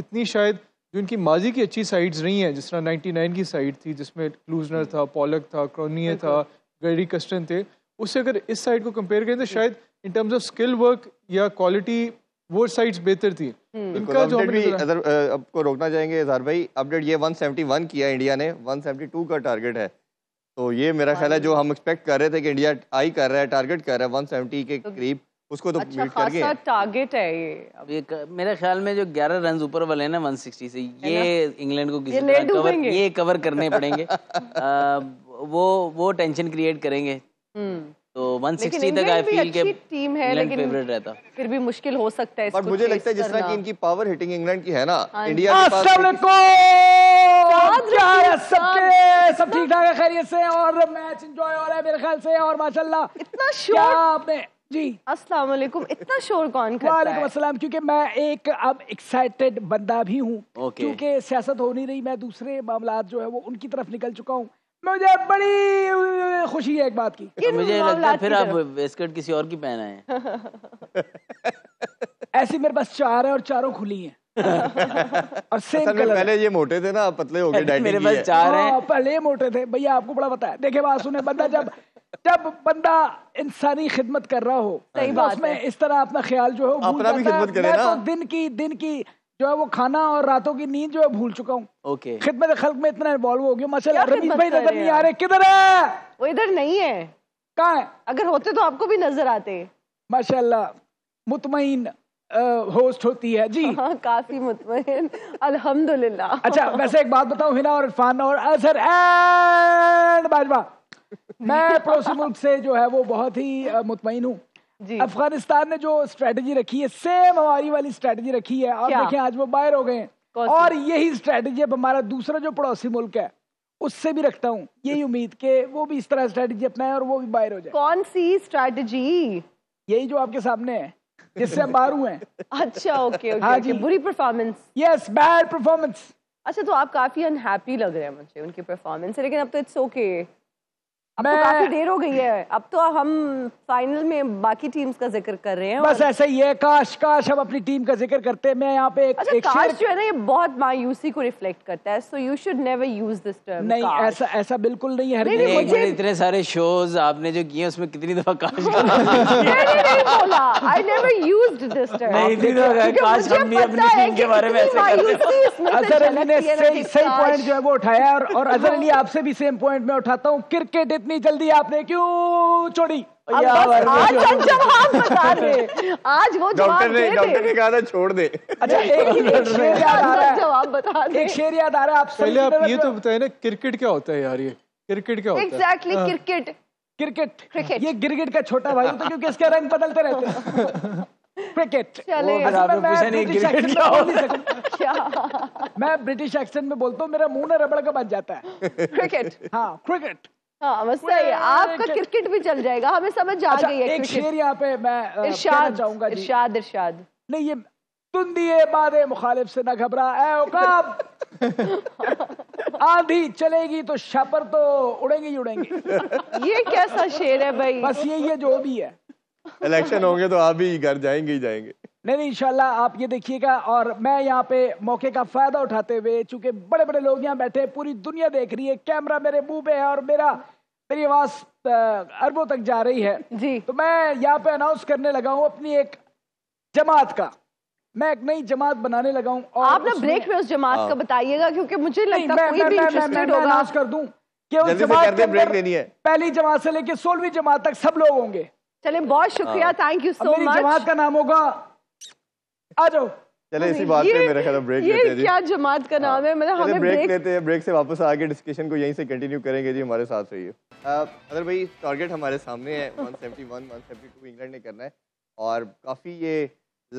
इतनी शायद जो इनकी माजी की अच्छी साइड्स रही हैं जिस तरह नाइन्टी नाइन की साइड थी जिसमें क्लूजनर था पॉलक था क्रोनिय था गैरी कस्टन थे उससे अगर इस साइड को कंपेयर करें तो शायद in terms of skill work या क्वालिटी वो साइड्स बेहतर थी हम्म। इनका जो भी अगर आपको रोकना चाहेंगे इजहार भाई अपडेट ये 171 किया इंडिया ने 172 का टारगेट है तो ये मेरा ख्याल है जो हम एक्सपेक्ट कर रहे थे कि इंडिया आई कर रहा है टारगेट कर रहा है 170 के तो करीब तो उसको तो अच्छा, मीट करके टारगेट है ये अब ये मेरे ख्याल में जो 11 रन ऊपर वाले हैं ना 160 से ये इंग्लैंड को किसी ये कवर ये कवर करने पड़ेंगे आ, वो वो टेंशन क्रिएट करेंगे हम्म। तो 160 तक आई फील के टीम है लेकिन फेवरेट रहता फिर भी मुश्किल हो सकता है पर मुझे लगता है जिस तरह की इनकी पावर हिटिंग इंग्लैंड की है ना इंडिया हाँ के पास सबके सब ठीक ठाक है खैरियत से और मैच इंजॉय हो रहा है मेरे ख्याल से और माशाल्लाह इतना शॉट आपने जी अस्सलाम वालेकुम इतना शोर कौन करता वालेकुम है? अस्सलाम क्योंकि मैं एक अब एक्साइटेड बंदा भी हूँ okay. क्योंकि सियासत हो नहीं रही मैं दूसरे मामला जो है वो उनकी तरफ निकल चुका हूँ मुझे बड़ी खुशी है एक बात की तो मुझे लगता है फिर आप वेस्कट किसी और की पहना है ऐसी मेरे पास चार है और चारों खुली है और सेम कलर पहले ये मोटे थे ना पतले हो गए मेरे पास चार हैं हाँ, पहले मोटे थे भैया आपको बड़ा पता है देखे बात सुने बंदा जब जब बंदा इंसानी खिदमत कर रहा हो सही तो बात उसमें इस तरह अपना ख्याल जो है अपना भी खिदमत करे ना तो दिन की दिन की जो है वो खाना और रातों की नींद जो है भूल चुका हूँ खिदमत खल्क में इतना इन्वॉल्व हो गया मसल नजर नहीं आ रहे किधर है वो इधर नहीं है कहा है अगर होते तो आपको भी नजर आते माशाल्लाह मुतमिन होस्ट होती है जी हाँ, काफी मुतमिन अल्हम्दुलिल्लाह अच्छा वैसे एक बात बताऊं हिना और इरफान और अजहर एंड बाजवा मैं पड़ोसी मुल्क से जो है वो बहुत ही मुतमिन हूँ अफगानिस्तान ने जो स्ट्रेटजी रखी है सेम हमारी वाली स्ट्रेटजी रखी है और देखें आज वो बाहर हो गए और यही स्ट्रेटजी अब हमारा दूसरा जो पड़ोसी मुल्क है उससे भी रखता हूँ यही उम्मीद के वो भी इस तरह स्ट्रेटजी अपनाए और वो भी बाहर हो जाए कौन सी स्ट्रेटजी यही जो आपके सामने है जिससे हम बाहर हुए अच्छा ओके ओके हाँ जी बुरी परफॉर्मेंस यस बैड परफॉर्मेंस अच्छा तो आप काफी अनहैप्पी लग रहे हैं मुझे उनकी परफॉर्मेंस लेकिन अब तो इट्स ओके okay. अब तो मैं... तो काफी देर हो गई है अब तो हम फाइनल में बाकी टीम्स का जिक्र कर रहे हैं बस और... ऐसा ही है काश काश हम अपनी टीम का जिक्र करते हैं मैं यहाँ पे एक, अच्छा, एक काश शेर... जो है ना ये बहुत मायूसी को रिफ्लेक्ट करता है so you should never use this term नहीं काश. ऐसा ऐसा बिल्कुल नहीं है नहीं, नहीं, मुझे... इतने सारे शोज आपने जो किए उसमें कितनी दफा काश बोला I never used this term काश अजहर अली ने सही पॉइंट जो है वो उठाया और अजहर हाँ। अली आपसे भी सेम पॉइंट में उठाता हूँ क्रिकेट इतनी जल्दी आपने क्यों छोड़ी आज आज वो डॉक्टर ने डॉक्टर ने कहा था छोड़ दे अच्छा एक शेर याद आ रहा है जवाब बता दे एक शेर याद आ रहा है आप पहले आप ये तो बताए ना क्रिकेट क्या होता है यार ये क्रिकेट क्या होता है एग्जैक्टली हाँ। क्रिकेट क्रिकेट क्रिकेट ये क्रिकेट का छोटा भाई होता तो है क्योंकि इसके रंग बदलते रहते हैं क्रिकेट अच्छा, मैं ब्रिटिश एक्सेंट में बोलता हूँ मेरा मुंह ना रबड़ का बन जाता है क्रिकेट हाँ क्रिकेट हाँ बस आपका क्रिकेट अच्छा। भी चल जाएगा हमें समझ आ अच्छा, गई है एक शेर यहाँ पे मैं इरशाद इरशाद इरशाद नहीं ये तुम दिए बाधे मुखालिफ से ना घबरा ए चलेगी तो शपर तो उड़ेंगे ही उड़ेंगे ये कैसा शेर है भाई बस ये ये जो भी है इलेक्शन होंगे तो आप ही घर जाएंगे ही जाएंगे नहीं नहीं इंशाल्लाह आप ये देखिएगा और मैं यहाँ पे मौके का फायदा उठाते हुए चूंकि बड़े बड़े लोग यहाँ बैठे पूरी दुनिया देख रही है कैमरा मेरे मुंह पे है और मेरा मेरी आवाज अरबों तक जा रही है जी तो मैं यहाँ पे अनाउंस करने लगा हूँ अपनी एक जमात का मैं एक नई जमात बनाने लगा हूँ आप ना ब्रेक में उस जमात का हाँ। बताइएगा क्योंकि मुझे अनाउंस कर पहली जमात से लेके सोलहवीं जमात तक सब लोग होंगे चले बहुत शुक्रिया थैंक यू सो मच जमात का नाम होगा आ जाओ चले इसी बात पे मेरा ख्याल ब्रेक लेते हैं जी क्या जमात का नाम हाँ। है मतलब हमें ब्रेक लेते हैं ब्रेक से वापस आके डिस्कशन को यहीं से कंटिन्यू करेंगे जी हमारे साथ रहिए अदर भाई टारगेट हमारे सामने है 171 172 इंग्लैंड ने करना है और काफ़ी ये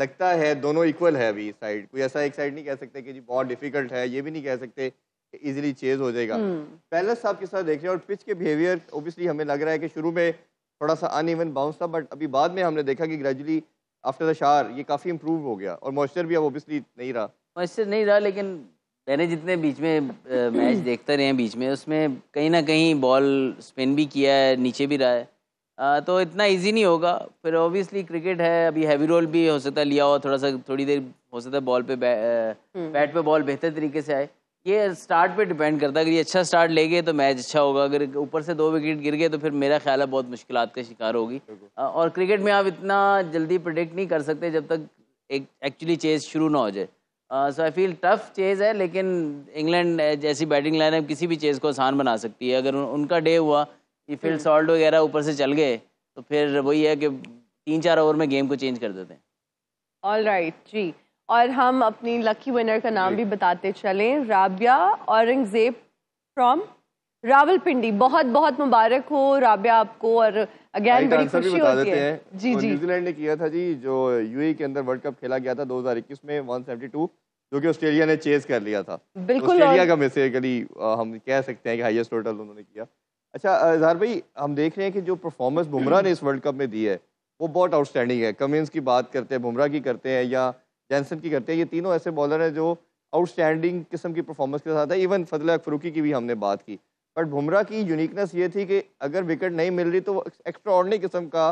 लगता है दोनों इक्वल है अभी साइड कोई ऐसा एक साइड नहीं कह सकते कि जी बहुत डिफिकल्ट है ये भी नहीं कह सकते कि इजीली चेज हो जाएगा पैलेस हम्म। साहब के साथ देख रहे हैं और पिच के बिहेवियर ऑब्वियसली हमें लग रहा है कि शुरू में थोड़ा सा अनइवन बाउंस था बट अभी बाद में हमने देखा कि ग्रेजुअली आफ्टर द शार ये काफ़ी इम्प्रूव हो गया और मॉइस्चर भी अब ओबियसली नहीं रहा मॉइस्चर नहीं रहा लेकिन मैंने जितने बीच में मैच देखते रहे हैं बीच में उसमें कहीं ना कहीं बॉल स्पिन भी किया है नीचे भी रहा है आ, तो इतना इजी नहीं होगा फिर ऑब्वियसली क्रिकेट है अभी हैवी रोल भी हो सकता है लिया हो थोड़ा सा थोड़ी देर हो सकता है बॉल पे बैट हम्म। पे बॉल बेहतर तरीके से आए ये स्टार्ट पे डिपेंड करता है अगर ये अच्छा स्टार्ट ले गए तो मैच अच्छा होगा अगर ऊपर से दो विकेट गिर गए तो फिर मेरा ख्याल है बहुत मुश्किल का शिकार होगी और क्रिकेट में आप इतना जल्दी प्रिडिक्ट नहीं कर सकते जब तक एक एक्चुअली चेज शुरू ना हो जाए so I feel tough chase है लेकिन इंग्लैंड जैसी बैटिंग लाइन है किसी भी चेज़ को आसान बना सकती है अगर उनका डे हुआ कि फील्ड हम्म। सॉल्ट वगैरह ऊपर से चल गए तो फिर वही है कि तीन चार ओवर में गेम को चेंज कर देते हैं ऑल राइट right, जी और हम अपनी लकी विनर का नाम भी बताते चलें राबिया औरंगजेब फ्रॉम रावलपिंडी बहुत बहुत मुबारक हो राबिया आपको और अगेन बड़ी खुशी होती है जी जी न्यूजीलैंड ने किया था जी जो यूएई के अंदर वर्ल्ड कप खेला गया था 2021 में 172 जो कि ऑस्ट्रेलिया ने चेज कर लिया था बिल्कुल ऑस्ट्रेलिया का बेसिकली हम कह सकते हैं कि हाईएस्ट टोटल उन्होंने किया अच्छा जहर भाई हम देख रहे हैं कि जो परफॉर्मेंस बुमराह ने इस वर्ल्ड कप में दी है वो बहुत आउटस्टैंडिंग है कमिंस की बात करते हैं बुमराह की करते हैं या जैनसन की करते हैं ये तीनों ऐसे बॉलर हैं जो आउटस्टैंडिंग किस्म की परफॉर्मेंस के साथ है इवन फजल अकफरूकी की भी हमने बात की बट बुमरा की यूनिकनेस ये थी कि अगर विकेट नहीं मिल रही तो एक्स्ट्रॉर्डनरी किस्म का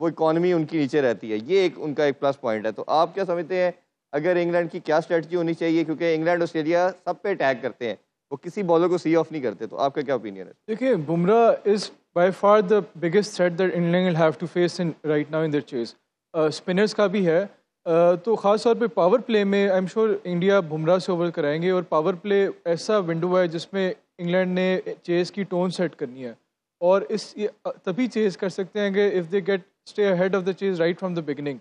वो इकॉनमी उनकी नीचे रहती है ये एक उनका एक प्लस पॉइंट है तो आप क्या समझते हैं अगर इंग्लैंड की क्या स्ट्रेटजी होनी चाहिए क्योंकि इंग्लैंड ऑस्ट्रेलिया सब पे अटैक करते हैं वो किसी बॉलर को सी ऑफ नहीं करते तो आपका क्या ओपिनियन है देखिए Bumrah is by far the biggest threat that England have to face in right now in their chase spinners का भी है तो ख़ास तौर पे पावर प्ले में I am sure India Bumrah से ओवर कराएंगे और पावर प्ले ऐसा विंडो है जिसमें इंग्लैंड ने चेस की टोन सेट करनी है और इस तभी चेस कर सकते हैं कि if they get stay head of the chase right from the beginning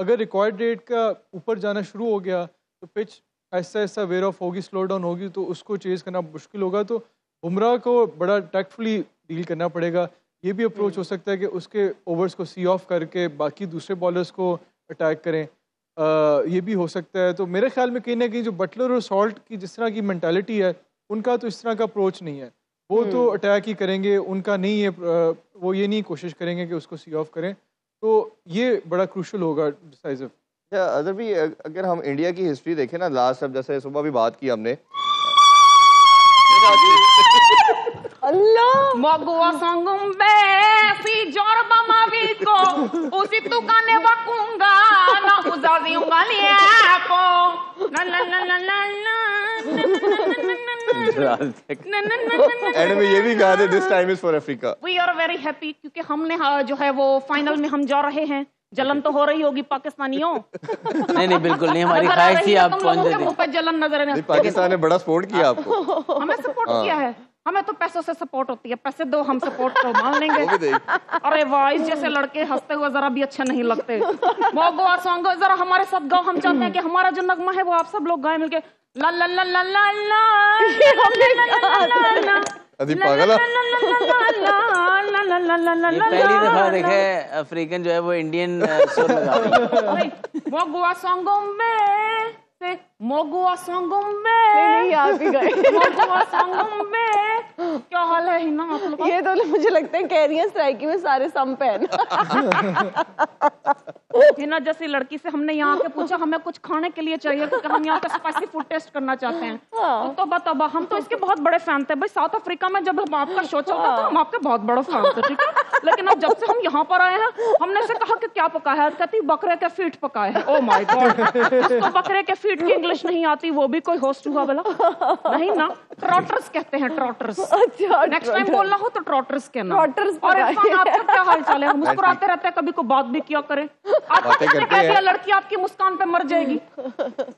अगर रिकॉर्ड रेट का ऊपर जाना शुरू हो गया तो पिच ऐसा ऐसा वेयर ऑफ होगी स्लो डाउन होगी तो उसको चेज करना मुश्किल होगा तो बुमराह को बड़ा टैक्टफुली डील करना पड़ेगा ये भी अप्रोच हो सकता है कि उसके ओवर्स को सी ऑफ करके बाकी दूसरे बॉलर्स को अटैक करें आ, ये भी हो सकता है तो मेरे ख्याल में कहीं ना कहीं जो बटलर और सॉल्ट की जिस तरह की मैंटेलिटी है उनका तो इस तरह का अप्रोच नहीं है वो तो अटैक हम्म। ही करेंगे उनका नहीं है वो ये नहीं कोशिश करेंगे कि उसको सी ऑफ करें तो ये बड़ा क्रूशल होगा डिसाइजिव अदर भी अगर हम इंडिया की हिस्ट्री देखें ना लास्ट अब जैसे सुबह भी बात की हमने Mogua songumbe si jorba maviko usi tukane na uzazi ungali yako ये भी गा दे this time is for Africa we are very happy क्योंकि हमने जो है वो फाइनल में हम जा रहे हैं जलन तो हो रही होगी पाकिस्तानियों नहीं नहीं बिल्कुल नहीं हमारी ख्वाहिश थी आप पहुंच जाते जलन नजर पाकिस्तान ने बड़ा सपोर्ट किया आपको हमें सपोर्ट किया है हमें तो पैसों से सपोर्ट होती है पैसे दो हम सपोर्ट को मान लेंगे अरे वॉइस जैसे लड़के हंसते हुए जरा भी अच्छे नहीं लगते मोगो और सॉन्गो जरा हमारे साथ गाओ हम चाहते हैं कि हमारा जो नगमा है वो आप सब लोग गाए मिलके ला अफ्रीकन जो है वो इंडियन वो गोवा सॉन्गों में Ve Mogua Sangombe नहीं आप ही गए Mogua Sangombe क्या हाल है हिना आप लोग ये तो मुझे लगता है कैरियर स्ट्राइक में सारे सम पहन हिना जैसी लड़की से हमने यहाँ के पूछा हमें कुछ खाने के लिए चाहिए क्योंकि हम यहाँ का स्पाइसी फूड टेस्ट करना चाहते हैं हाँ। तो तोबा हम तो इसके बहुत बड़े फैन थे भाई साउथ अफ्रीका में जब हम आपका शो चलता था हाँ। हम आपके बहुत बड़े फैन थे ठीक है लेकिन अब जब से हम यहाँ पर आए हैं हमने से कहा कि क्या पकाया है कहती बकरे के फीट पकाए हैं ओ माय गॉड उसको बकरे के फीट की इंग्लिश नहीं आती वो भी कोई होस्ट हुआ बोला नहीं ना ट्रॉटर्स कहते हैं ट्रॉटर्स नेक्स्ट टाइम बोलना हो तो ट्रॉटर्स कहना ट्रॉटर्स और आपका क्या हाल चाल है मुस्कुराते रहते हैं कभी को बात भी किया करें लड़की आपकी मुस्कान पे मर जाएगी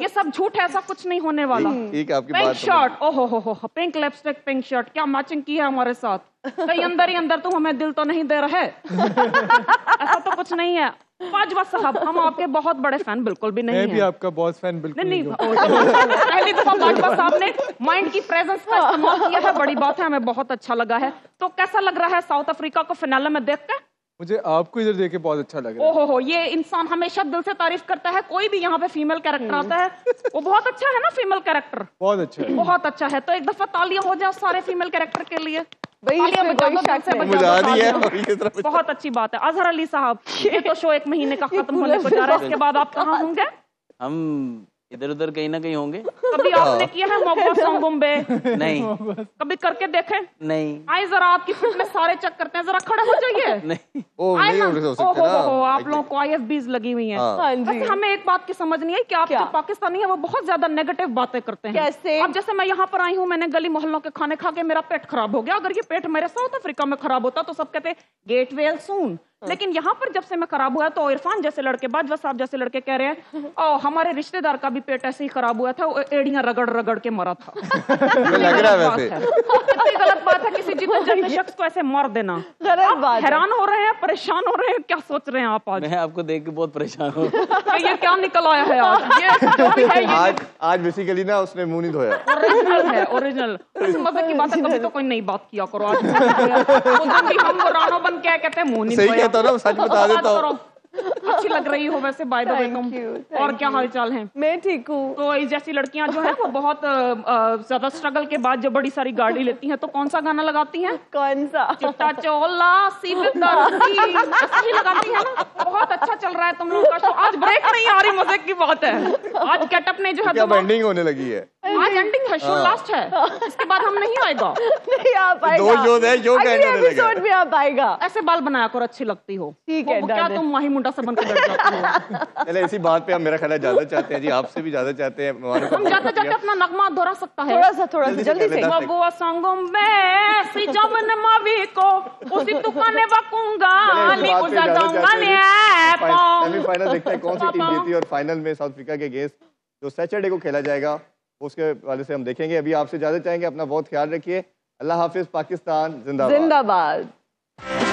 ये सब झूठ है ऐसा कुछ नहीं होने वाला आपकी पिंक शर्ट तो ओहो हो हो पिंक लिपस्टिक पिंक शर्ट क्या मैचिंग की है हमारे साथ कहीं अंदर ही अंदर तुम तो हमें दिल तो नहीं दे रहे ऐसा तो कुछ नहीं है बाजवा साहब हम आपके बहुत बड़े फैन बिल्कुल भी नहीं मैं भी आपका बॉस फैन बिल्कुल नहीं, नहीं, पहली दफा बाजवा साहब ने माइंड की प्रेजेंस का इस्तेमाल किया है बड़ी बात है हमें बहुत अच्छा लगा है तो कैसा लग रहा है साउथ अफ्रीका को फिनाले में देख कर मुझे आपको इधर देख के बहुत अच्छा लग रहा है ओहो ये इंसान हमेशा दिल से तारीफ करता है कोई भी यहाँ पे फीमेल कैरेक्टर आता है वो बहुत अच्छा है ना फीमेल कैरेक्टर बहुत अच्छा है बहुत अच्छा है तो एक दफा तालियां हो जाए सारे फीमेल कैरेक्टर के लिए बहुत अच्छी बात है अजहर अली साहब ये तो शो एक महीने का खत्म होने को जा रहा है इसके बाद आप कहाँ होंगे हम इधर उधर कहीं ना कहीं होंगे कभी हाँ। आपने किया है मॉकबॉस बॉम्बे नहीं कभी करके देखे नहीं आए जरा आपकी में सारे चेक करते हैं जरा खड़े हो जाइए नहीं ओ आप लोगों को बीज हाँ लगी हुई है हाँ। हमें एक बात की समझ नहीं है कि आप जो पाकिस्तानी है वो बहुत ज्यादा नेगेटिव बातें करते हैं कैसे अब जैसे मैं यहाँ पर आई हूँ मैंने गली मोहल्लों के खाने खा के मेरा पेट खराब हो गया अगर ये पेट मेरे साउथ अफ्रीका में खराब होता तो सब कहते गेट वेल सून हाँ। लेकिन यहाँ पर जब से मैं खराब हुआ तो इरफान जैसे लड़के बाजवा साहब जैसे लड़के कह रहे हैं और हमारे रिश्तेदार का भी पेट ऐसे ही खराब हुआ था एड़ियां रगड़ रगड़ के मरा था लग रहा वैसे कितनी गलत बात है किसी जीवन शख्स को ऐसे मार देना गलत बात हैरान हो रहे हैं परेशान हो रहे हैं क्या सोच रहे हैं आप आज मैं आपको देख के बहुत परेशान हूँ ये क्या निकल आया है आज आज बेसिकली ना उसने मुंह नहीं धोया ओरिजिनल है ओरिजिनल मजे की बात है कभी तो कोई नई बात किया करो आज हम बन के कहते हैं मुंह नहीं धोया बताता हूँ ना सच बता देता हूँ अच्छी लग रही हो वैसे बाय द वे और क्या हाल चाल है मैं ठीक हूँ तो इस जैसी लड़कियाँ जो है वो बहुत ज्यादा स्ट्रगल के बाद जब बड़ी सारी गाड़ी लेती हैं तो कौन सा गाना लगाती हैं कौन सा चिट्टा चोला सिव लगाती है ना बहुत अच्छा चल रहा है तुम लोग का शो तो आज ब्रेक नहीं आ रही मजे की बात है आज कैटअप ने जो है बेंडिंग होने लगी है आज एंडिंग है शो लास्ट हाँ। है इसके बाद हम नहीं आएगा नहीं आ पाएगा जो एपिसोड में ऐसे बाल बनाया कर अच्छी लगती हो ठीक है क्या तुम मुंडा से बनकर बैठ हो इसी बात पे हम मेरा ख्याल ज्यादा चाहते हैं जी आपसे भी ज्यादा चाहते हैं हम जाते जाते अपना नगमा दोहरा सकता है थोड़ा सा थोड़ा सा जल्दी से बबुआ में सी को उसी ली उजा जाऊंगा ले देखते हैं कौन सी टीम जीती और फाइनल में साउथ अफ्रीका के जो सैटरडे को खेला जाएगा उसके वाले से हम देखेंगे अभी आपसे ज्यादा चाहेंगे अपना बहुत ख्याल रखिए अल्लाह हाफिज पाकिस्तान जिंदाबाद जिंदाबाद